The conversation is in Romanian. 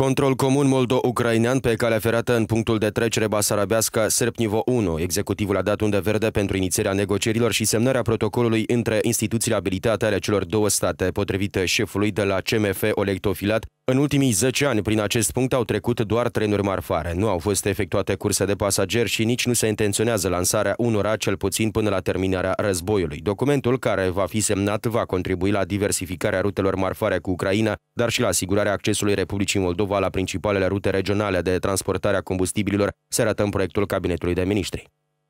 Control comun moldo-ucrainean pe calea ferată în punctul de trecere basarabească SERP 1. Executivul a dat unde verde pentru inițierea negocierilor și semnarea protocolului între instituțiile abilitate ale celor două state, potrivit șefului de la CMF Oleg Tofilat, în ultimii 10 ani, prin acest punct au trecut doar trenuri marfare. Nu au fost efectuate curse de pasageri și nici nu se intenționează lansarea unora, cel puțin până la terminarea războiului. Documentul care va fi semnat va contribui la diversificarea rutelor marfare cu Ucraina, dar și la asigurarea accesului Republicii Moldova la principalele rute regionale de transportare a combustibililor, se arată în proiectul Cabinetului de Ministri.